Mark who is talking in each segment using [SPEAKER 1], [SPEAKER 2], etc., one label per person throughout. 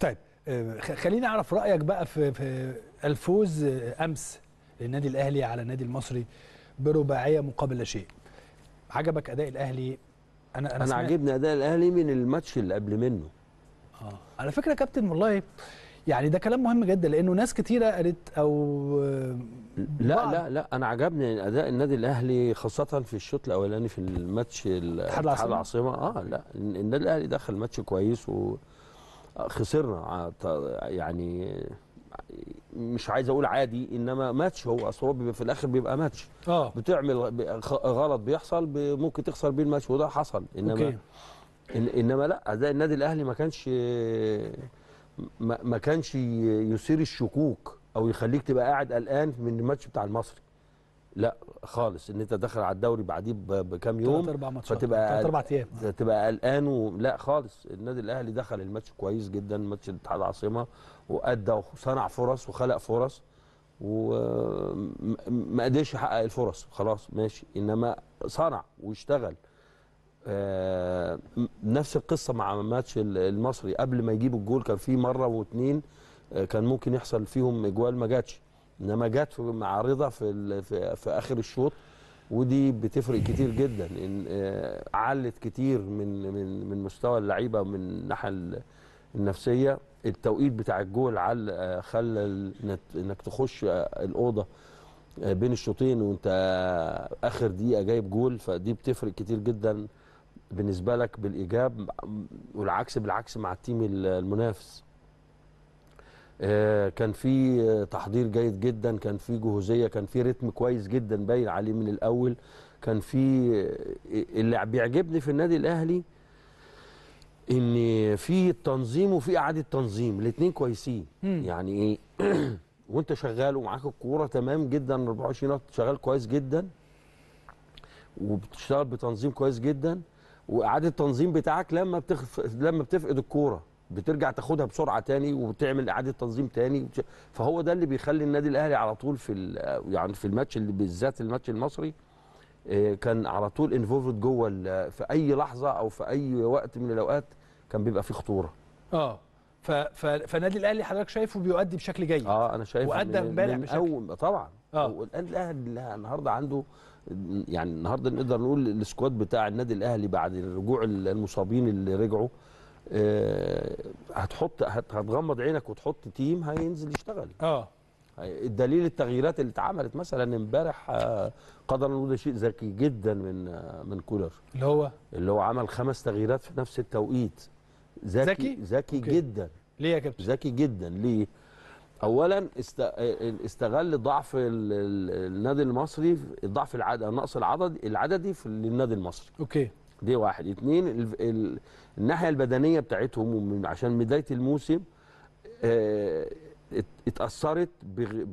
[SPEAKER 1] طيب آه، خليني اعرف رايك بقى في في الفوز امس للنادي الاهلي على النادي المصري برباعيه مقابل لا شيء عجبك اداء الاهلي انا انا, أنا عجبني
[SPEAKER 2] اداء الاهلي من الماتش اللي قبل منه اه
[SPEAKER 1] على فكره كابتن والله يعني ده كلام مهم جدا لانه ناس كتيره قالت او
[SPEAKER 2] لا لا لا انا عجبني اداء النادي الاهلي خاصه في الشوط الاولاني في الماتش الاتحاد العاصمه اه لا النادي الاهلي دخل ماتش كويس و خسرنا يعني مش عايز اقول عادي انما ماتش هو اصل هو بيبقى في الاخر بيبقى ماتش آه. بتعمل غلط بيحصل ممكن تخسر بيه الماتش وده حصل انما أوكي. انما لا ده النادي الاهلي ما كانش ما كانش يثير الشكوك او يخليك تبقى قاعد قلقان من الماتش بتاع المصري لا خالص ان انت داخل على الدوري بعديه بكام يوم اربع ماتشات فتبقى اربع ايام تبقى قلقان لا خالص النادي الاهلي دخل الماتش كويس جدا ماتش الاتحاد العاصمه وادى وصنع فرص وخلق فرص وما قدرش يحقق الفرص خلاص ماشي انما صنع واشتغل آه، نفس القصه مع ماتش المصري قبل ما يجيب الجول كان في مره واثنين آه، كان ممكن يحصل فيهم اجوال ما جاتش انما جت معارضه في في, في اخر الشوط ودي بتفرق كتير جدا ان آه، علت كتير من من من مستوى اللعيبه من الناحيه النفسيه التوقيت بتاع الجول عل آه، خلى انك تخش آه، الاوضه بين الشوطين وانت اخر دقيقه جايب جول فدي بتفرق كتير جدا بالنسبه لك بالايجاب والعكس بالعكس مع التيم المنافس آه، كان في تحضير جيد جدا كان في جهوزيه كان في رتم كويس جدا باين عليه من الاول كان في آه، اللي بيعجبني في النادي الاهلي ان في التنظيم وفي اعاده تنظيم الاثنين كويسين مم. يعني ايه وانت شغال ومعاك الكوره تمام جدا 24 نقطه شغال كويس جدا وبتشتغل بتنظيم كويس جدا واعاده التنظيم بتاعك لما بتخف... لما بتفقد الكوره بترجع تاخدها بسرعه تاني وبتعمل اعاده تنظيم تاني فهو ده اللي بيخلي النادي الاهلي على طول في يعني في الماتش اللي بالذات الماتش المصري آه، كان على طول انفولفد جوه في اي لحظه او في اي وقت من الاوقات كان بيبقى فيه خطوره اه فالنادي
[SPEAKER 1] الاهلي حضرتك شايفه بيؤدي بشكل جيد اه انا شايفه وادى امبارح بشكل أول
[SPEAKER 2] طبعا اه النادي الاهلي النهارده عنده يعني النهارده نقدر نقول السكواد بتاع النادي الاهلي بعد رجوع المصابين اللي رجعوا آه، هتحط هتغمض عينك وتحط تيم هينزل يشتغل اه الدليل التغييرات اللي اتعملت مثلا امبارح آه، قدر نقول شيء ذكي جدا من آه، من كولر اللي هو اللي هو عمل خمس تغييرات في نفس التوقيت ذكي ذكي جدا ليه يا كابتن ذكي جدا ليه اولا استغل ضعف النادي المصري ضعف العدد النقص العددي العددي في النادي المصري اوكي دي واحد اثنين ال... ال... الناحية البدنية بتاعتهم ومن... عشان بداية الموسم اه... اتأثرت ب... ب...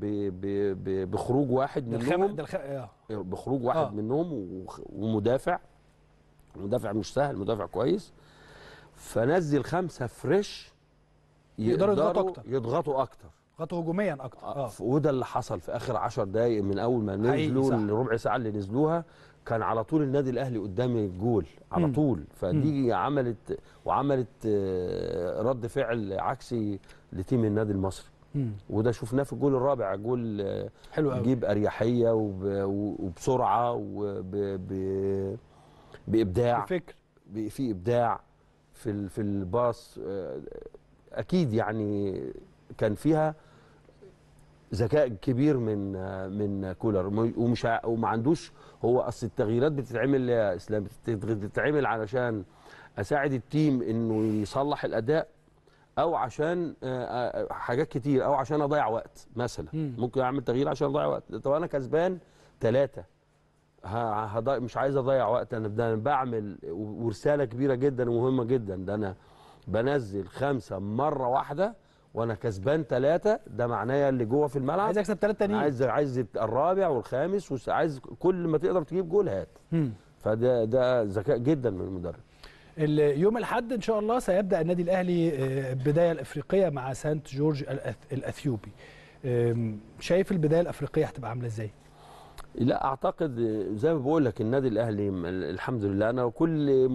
[SPEAKER 2] ب... بخروج واحد منهم دلخ... دلخ... آه. آه، بخروج واحد آه. منهم و... ومدافع مدافع مش سهل مدافع كويس فنزل خمسه فريش يقدروا يضغطوا اكتر يضغطوا اكتر يضغطوا هجوميا اكتر آه،, اه وده اللي حصل في اخر 10 دقائق من اول ما نزلوا الربع ساعه اللي نزلوها كان على طول النادي الاهلي قدام الجول على طول فدي عملت وعملت آه، رد فعل عكسي لتيم النادي المصري وده شفناه في الجول الرابع جول آه، حلو قوي جيب اريحيه وبسرعه وبابداع بابداع بفكر في ابداع في في الباص آه، اكيد يعني كان فيها ذكاء كبير من من كولر ومش وما عندوش هو اصل التغييرات بتتعمل يا اسلام بتتعمل علشان اساعد التيم انه يصلح الاداء او عشان آه، آه، حاجات كتير او عشان اضيع وقت مثلا ممكن اعمل تغيير عشان اضيع وقت طب انا كسبان ثلاثه مش عايز اضيع وقت انا ده بعمل ورساله كبيره جدا ومهمه جدا ده انا بنزل خمسه مره واحده وانا كسبان ثلاثه ده معناه اللي جوه في الملعب عايز اكسب ثلاثه تانيين عايز عايز الرابع والخامس وعايز كل ما تقدر تجيب جول هات فده ده ذكاء جدا من المدرب يوم الاحد ان شاء الله سيبدا النادي الاهلي البدايه آه،
[SPEAKER 1] الافريقيه مع سانت جورج الاثيوبي شايف البدايه الافريقيه هتبقى عامله ازاي
[SPEAKER 2] لا اعتقد زي ما بقول لك النادي الاهلي الحمد لله انا كل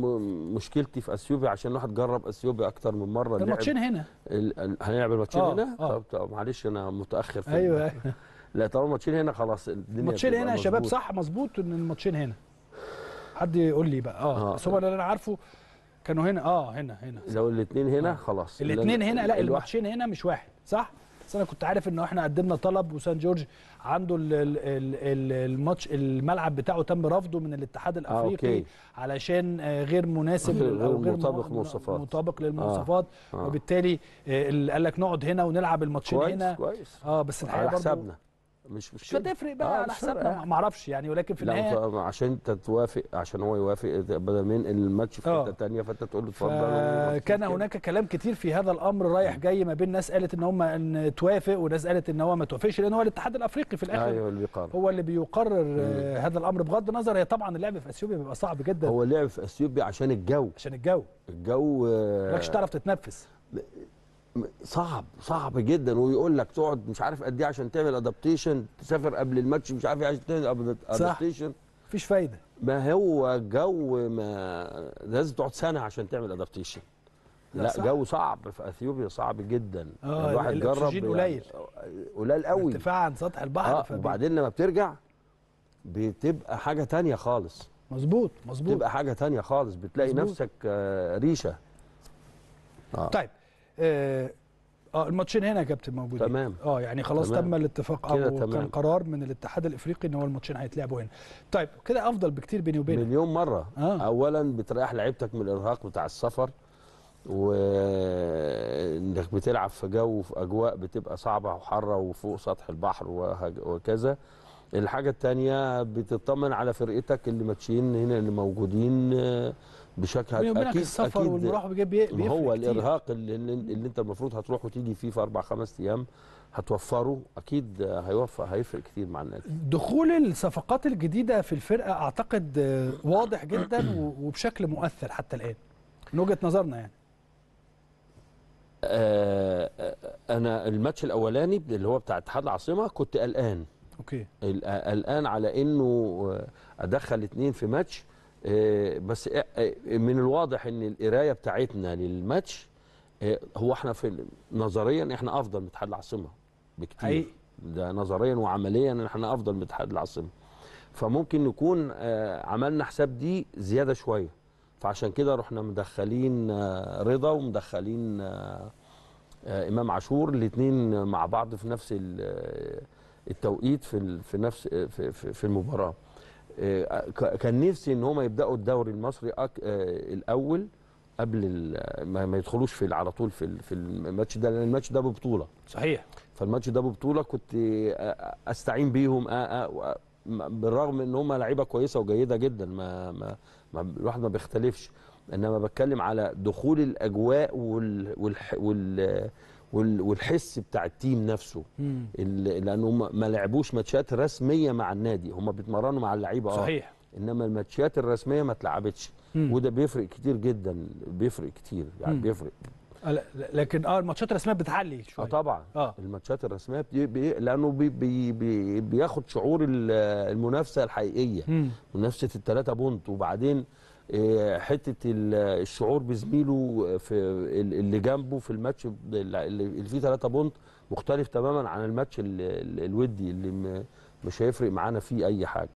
[SPEAKER 2] مشكلتي في اثيوبيا عشان الواحد جرب اثيوبيا اكتر من مره الماتشين هنا هنلعب الماتشين آه، هنا أوه. طب, طب معلش انا متاخر في ايوه ايوه لا طبعا الماتشين هنا خلاص الماتشين هنا يا شباب صح
[SPEAKER 1] مظبوط ان الماتشين هنا حد يقول لي بقى اه, آه. بس هو اللي انا عارفه كانوا هنا اه هنا هنا
[SPEAKER 2] لو الاثنين هنا خلاص الاثنين هنا لا الماتشين
[SPEAKER 1] هنا مش واحد صح بس انا كنت عارف ان احنا قدمنا طلب وسان جورج عنده الماتش الملعب بتاعه تم رفضه من الاتحاد آه، الافريقي آه علشان غير مناسب او غير مطابق مواصفات مطابق آه، للمواصفات آه. آه. وبالتالي قال لك نقعد هنا ونلعب الماتشين هنا كويس اه بس الحقيقه على حسابنا مش مش هتفرق بقى آه على حسابنا ما
[SPEAKER 2] اعرفش يعني ولكن في النهايه عشان انت توافق عشان هو يوافق بدل ما ينقل الماتش في حته ثانيه آه. فانت تقول له اتفضل كان هناك كلام كتير في هذا الامر رايح
[SPEAKER 1] جاي ما بين ناس قالت ان هم ان توافق وناس قالت ان هو ما توافقش لان هو الاتحاد الافريقي في الاخر أيوه اللي بيقرر. هو اللي بيقرر مم. هذا الامر بغض النظر هي طبعا اللعب في اثيوبيا بيبقى صعب جدا هو اللعب
[SPEAKER 2] في اثيوبيا عشان الجو عشان الجو الجو آه، مالكش تعرف تتنفس صعب صعب جدا ويقول لك تقعد مش عارف قد ايه عشان تعمل ادابتيشن تسافر قبل الماتش مش عارف ايه عشان تعمل ادابتيشن مفيش فايده ما هو جو ما لازم تقعد سنه عشان تعمل ادابتيشن لا, لا صعب. جو صعب في اثيوبيا صعب جدا آه، الواحد جرب يعني قليل قليل قوي ارتفاع عن سطح البحر آه وبعدين لما بترجع بتبقى حاجه تانية خالص مظبوط مظبوط بتبقى حاجه تانية خالص بتلاقي مزبوط. نفسك آه، ريشه آه. طيب
[SPEAKER 1] آه،, اه الماتشين هنا يا كابتن موجودين تمام اه يعني خلاص تمام. تم الاتفاق او تمام. كان قرار من الاتحاد الافريقي ان هو الماتشين هيتلعبوا هنا طيب كده افضل بكتير بيني
[SPEAKER 2] وبينك مليون مره آه. اولا بتريح لعيبتك من الارهاق بتاع السفر وانك بتلعب في جو في اجواء بتبقى صعبه وحاره وفوق سطح البحر وكذا الحاجه الثانيه بتطمن على فرقتك اللي ماتشين هنا اللي موجودين آه بشكل اكيد السفر أكيد والمروح بيفرق هو الارهاق اللي, اللي انت المفروض هتروح وتيجي فيه في اربع خمس ايام هتوفره اكيد هيوفر هيفرق كتير مع النادي
[SPEAKER 1] دخول الصفقات الجديده في الفرقه اعتقد واضح جدا وبشكل مؤثر حتى الان من وجهه نظرنا يعني
[SPEAKER 2] آه انا الماتش الاولاني اللي هو بتاع اتحاد العاصمه كنت قلقان اوكي قلقان على انه ادخل اثنين في ماتش آه، بس آه، آه، من الواضح ان القرايه بتاعتنا للماتش هو احنا في نظريا احنا افضل من اتحاد العاصمه بكتير ده نظريا وعمليا احنا افضل من اتحاد العاصمه فممكن نكون عملنا حساب دي زياده شويه فعشان كده رحنا مدخلين رضا ومدخلين امام عاشور الاثنين مع بعض في نفس التوقيت في في نفس في المباراه آه، كان نفسي ان هم يبداوا الدوري المصري آه، الاول قبل ما يدخلوش في على طول في في الماتش ده لان الماتش ده ببطوله صحيح فالماتش ده ببطوله كنت آه، استعين بيهم بالرغم ان هم لعيبه كويسه وجيده جدا ما ما, ما الواحد ما بيختلفش انما بتكلم على دخول الاجواء وال, وال, وال والحس بتاع التيم نفسه لانه ما لعبوش ماتشات رسميه مع النادي هم بيتمرنوا مع اللعيبه اه صحيح انما الماتشات الرسميه ما اتلعبتش وده بيفرق كتير جدا بيفرق كتير يعني مم. بيفرق
[SPEAKER 1] لكن اه الماتشات الرسميه بتعلي شويه اه طبعا
[SPEAKER 2] آه. الماتشات الرسميه بي بي لانه بي بي بي بياخد شعور المنافسه الحقيقيه مم. منافسه الثلاثه بونت وبعدين آه، حته الشعور بزميله في اللي جنبه في الماتش اللي فيه 3 بونت مختلف تماما عن الماتش الودي اللي مش هيفرق معانا فيه اي حاجه